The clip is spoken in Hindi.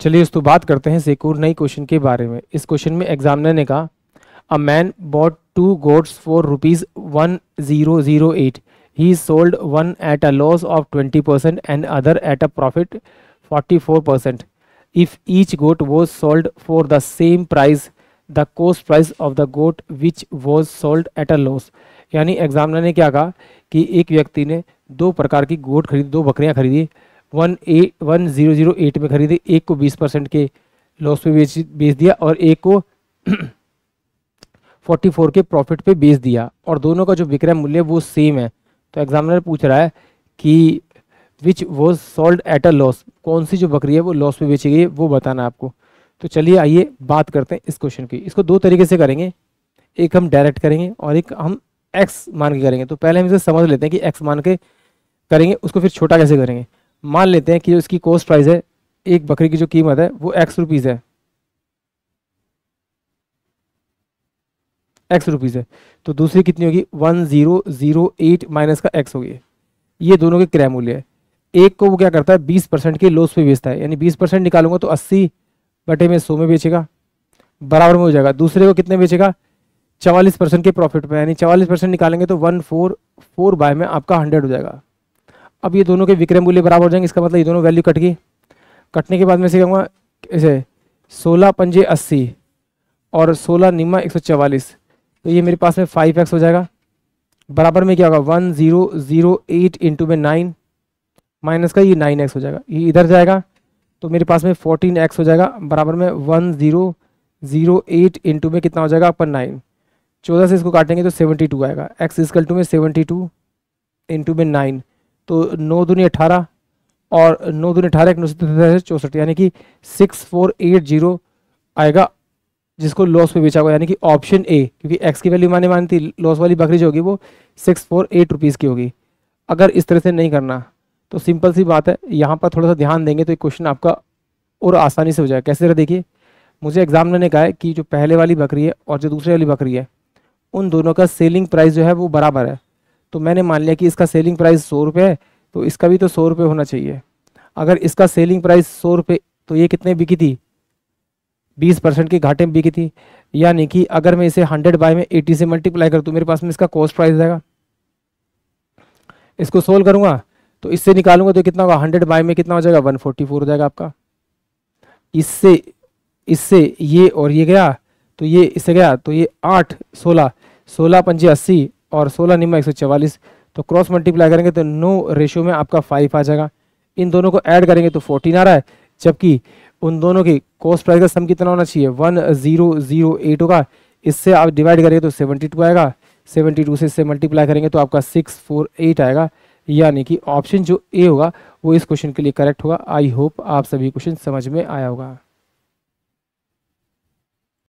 चलिए दोस्तों बात करते हैं सेकूर नई क्वेश्चन के बारे में इस क्वेश्चन में एग्जामिनर ने कहा a man bought two goats for rupees one zero zero eight he sold one at a loss of twenty percent and other at a profit forty four percent if each goat was sold for the same price the cost price of the goat which was sold at a loss यानी एग्जामिनर ने क्या कहा कि एक व्यक्ति ने दो प्रकार की गोट खरीदी दो बकरियाँ खरीदी one a one zero zero eight में खरीदे एक को बीस परसेंट के लॉस पे बेच बेच दिया और एक को फोर्टी फोर के प्रॉफिट पे बेच दिया और दोनों का जो विक्रय मूल्य वो सेम है तो एग्जामिनर पूछ रहा है कि which was sold at a loss कौन सी जो बकरी है वो लॉस पे बेची गई है वो बताना आपको तो चलिए आइए बात करते हैं इस क्वेश्चन की इसको दो तरीके से करेंगे एक हम डायरेक्ट करेंगे और एक हम एक्स मान के करेंगे तो पहले हम इसे समझ लेते हैं कि एक्स मान के करेंगे उसको फिर छोटा कैसे करेंगे मान लेते हैं कि जो इसकी कॉस्ट प्राइस है एक बकरी की जो कीमत है वो एक्स रुपीज़ है एक्स रुपीज़ है तो दूसरी कितनी होगी one zero zero eight minus का एक्स होगी ये दोनों के क्रय मूल्य है एक को वो क्या करता है बीस परसेंट के लॉस पे बेचता है यानी बीस परसेंट निकालूंगा तो अस्सी बटे में सौ में बेचेगा बराबर में हो जाएगा दूसरे को कितने बेचेगा चवालीस परसेंट के प्रॉफिट में यानी चवालीस परसेंट निकालेंगे तो वन फोर फोर बाय में आपका हंड्रेड हो जाएगा अब ये दोनों के विक्रय मूल्य बराबर हो जाएंगे इसका मतलब ये दोनों वैल्यू कट गई कटने के बाद मैं से कहूँगा ऐसे सोलह पंजे अस्सी और सोलह निमा एक सौ चवालीस तो ये मेरे पास में फाइव एक्स हो जाएगा बराबर में क्या होगा one zero zero eight into में नाइन माइनस का ये नाइन एक्स हो जाएगा ये इधर जाएगा तो मेरे पास में फोर्टीन एक्स हो जाएगा बराबर में one zero zero eight into में कितना हो जाएगा आपका नाइन चौदह से इसको काटेंगे तो सेवेंटी टू आएगा एक्स इजकल टू में सेवेंटी टू इंटू में नाइन तो नौ दूनी अठारह और नौ दूनी अठारह एक नौ सौ चौंसठ यानी कि सिक्स फोर एट जीरो आएगा जिसको लॉस पे बेचा होगा यानी कि ऑप्शन ए क्योंकि एक्स की वैल्यू माने मानी थी लॉस वाली बकरी जो होगी वो सिक्स फोर एट रुपीज़ की होगी अगर इस तरह से नहीं करना तो सिंपल सी बात है यहाँ पर थोड़ा सा ध्यान देंगे तो एक क्वेश्चन आपका और आसानी से हो जाएगा कैसे देखिए मुझे एग्जाम ने कहा है कि जो पहले वाली बकरी है और जो दूसरी वाली बकरी है उन दोनों का सेलिंग प्राइस जो है वो बराबर है तो मैंने मान लिया कि इसका सेलिंग प्राइस सौ रुपये है तो इसका भी तो सौ रुपये होना चाहिए अगर इसका सेलिंग प्राइस सौ रुपये तो ये कितने बिकी थी बीस परसेंट के घाटे में बिकी थी यानी कि अगर मैं इसे हंड्रेड बाय में एटी से मल्टीप्लाई करूँ तो मेरे पास में इसका कॉस्ट प्राइस आएगा इसको सोल्व करूँगा तो इससे निकालूंगा तो कितना होगा हंड्रेड बाय में कितना हो जाएगा वन फोर्टी फोर हो जाएगा आपका इससे इससे ये और ये गया तो ये इससे गया तो ये आठ सोलह सोलह पंजे अस्सी और सोलह निम्मा एक तो क्रॉस मल्टीप्लाई करेंगे तो नो रेशियो में आपका फाइव आ जाएगा इन दोनों को ऐड करेंगे तो फोर्टीन आ रहा है जबकि उन दोनों की कॉस्ट प्राइस का सम कितना होना चाहिए वन जीरो जीरो एट होगा इससे आप डिवाइड करेंगे तो सेवेंटी टू आएगा सेवेंटी टू से इससे मल्टीप्लाई करेंगे तो आपका सिक्स फोर एट आएगा यानी कि ऑप्शन जो ए होगा वो इस क्वेश्चन के लिए करेक्ट होगा आई होप आप सभी क्वेश्चन समझ में आया होगा